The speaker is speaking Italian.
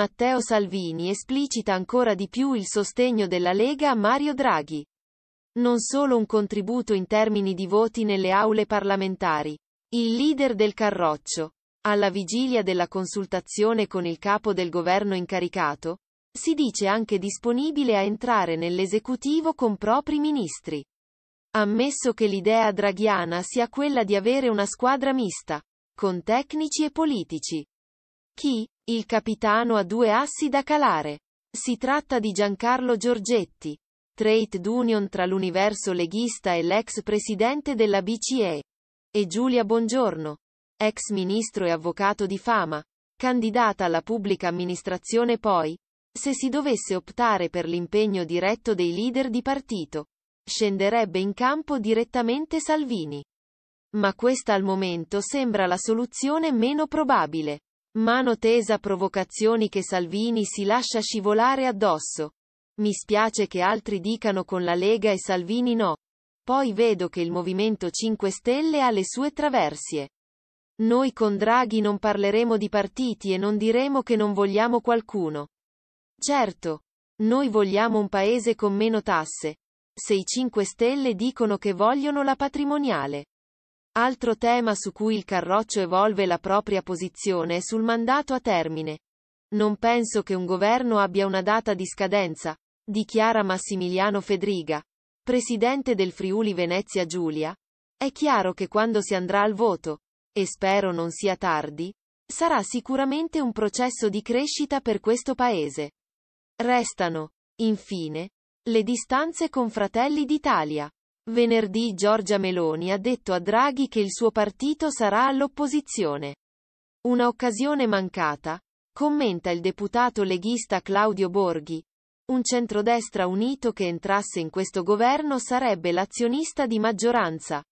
Matteo Salvini esplicita ancora di più il sostegno della Lega a Mario Draghi. Non solo un contributo in termini di voti nelle aule parlamentari. Il leader del Carroccio, alla vigilia della consultazione con il capo del governo incaricato, si dice anche disponibile a entrare nell'esecutivo con propri ministri. Ammesso che l'idea draghiana sia quella di avere una squadra mista, con tecnici e politici, chi? Il capitano ha due assi da calare. Si tratta di Giancarlo Giorgetti, trade union tra l'universo leghista e l'ex presidente della BCE. E Giulia Bongiorno, ex ministro e avvocato di fama, candidata alla pubblica amministrazione poi, se si dovesse optare per l'impegno diretto dei leader di partito, scenderebbe in campo direttamente Salvini. Ma questa al momento sembra la soluzione meno probabile. Mano tesa provocazioni che Salvini si lascia scivolare addosso. Mi spiace che altri dicano con la Lega e Salvini no. Poi vedo che il Movimento 5 Stelle ha le sue traversie. Noi con Draghi non parleremo di partiti e non diremo che non vogliamo qualcuno. Certo. Noi vogliamo un paese con meno tasse. Se i 5 Stelle dicono che vogliono la patrimoniale. Altro tema su cui il Carroccio evolve la propria posizione è sul mandato a termine. Non penso che un governo abbia una data di scadenza, dichiara Massimiliano Fedriga, presidente del Friuli Venezia Giulia. È chiaro che quando si andrà al voto, e spero non sia tardi, sarà sicuramente un processo di crescita per questo Paese. Restano, infine, le distanze con Fratelli d'Italia. Venerdì Giorgia Meloni ha detto a Draghi che il suo partito sarà all'opposizione. Una occasione mancata, commenta il deputato leghista Claudio Borghi. Un centrodestra unito che entrasse in questo governo sarebbe l'azionista di maggioranza.